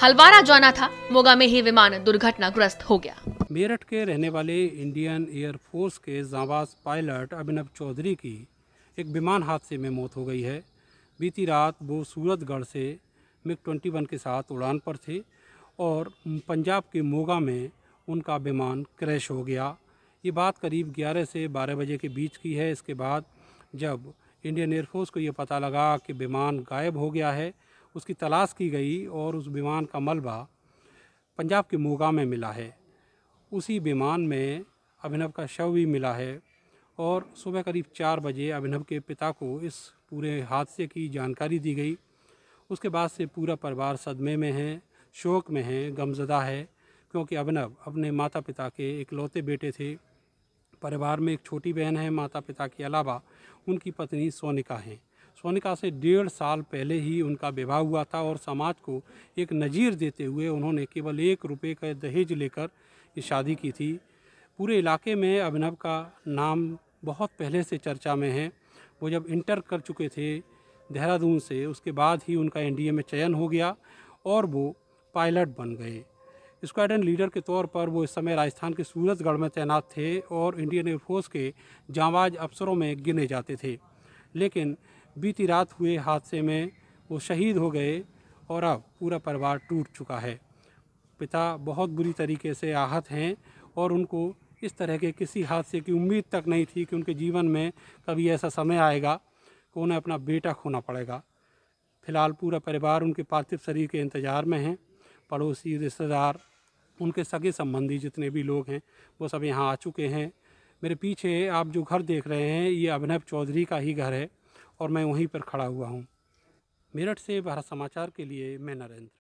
हलवारा जाना था मोगा में ही विमान दुर्घटनाग्रस्त हो गया मेरठ के रहने वाले इंडियन एयरफोर्स के जावास पायलट अभिनव चौधरी की एक विमान हादसे में मौत हो गई है बीती रात वो सूरतगढ़ से मिग ट्वेंटी वन के साथ उड़ान पर थे और पंजाब के मोगा में उनका विमान क्रैश हो गया ये बात करीब 11 से 12 बजे के बीच की है इसके बाद जब इंडियन एयरफोर्स को ये पता लगा कि विमान गायब हो गया है उसकी तलाश की गई और उस विमान का मलबा पंजाब के मोगा में मिला है उसी विमान में अभिनव का शव भी मिला है और सुबह करीब चार बजे अभिनव के पिता को इस पूरे हादसे की जानकारी दी गई उसके बाद से पूरा परिवार सदमे में है शोक में है गमजदा है क्योंकि अभिनव अपने माता पिता के इकलौते बेटे थे परिवार में एक छोटी बहन है माता पिता के अलावा उनकी पत्नी सोनिका हैं सोनिका से डेढ़ साल पहले ही उनका विवाह हुआ था और समाज को एक नज़ीर देते हुए उन्होंने केवल एक रुपये का दहेज लेकर ये शादी की थी पूरे इलाके में अभिनव का नाम बहुत पहले से चर्चा में है वो जब इंटर कर चुके थे देहरादून से उसके बाद ही उनका एनडीए में चयन हो गया और वो पायलट बन गए स्क्वाडन लीडर के तौर पर वो इस समय राजस्थान के सूरतगढ़ में तैनात थे और इंडियन एयरफोर्स के जांबाज अफसरों में गिने जाते थे लेकिन बीती रात हुए हादसे में वो शहीद हो गए और अब पूरा परिवार टूट चुका है पिता बहुत बुरी तरीके से आहत हैं और उनको इस तरह के किसी हादसे की उम्मीद तक नहीं थी कि उनके जीवन में कभी ऐसा समय आएगा कि उन्हें अपना बेटा खोना पड़ेगा फिलहाल पूरा परिवार उनके पार्थिव शरीर के इंतज़ार में हैं पड़ोसी रिश्तेदार उनके सगे संबंधी जितने भी लोग हैं वो सब यहाँ आ चुके हैं मेरे पीछे आप जो घर देख रहे हैं ये अभिनव चौधरी का ही घर है और मैं वहीं पर खड़ा हुआ हूँ मेरठ से भारत समाचार के लिए मैं नरेंद्र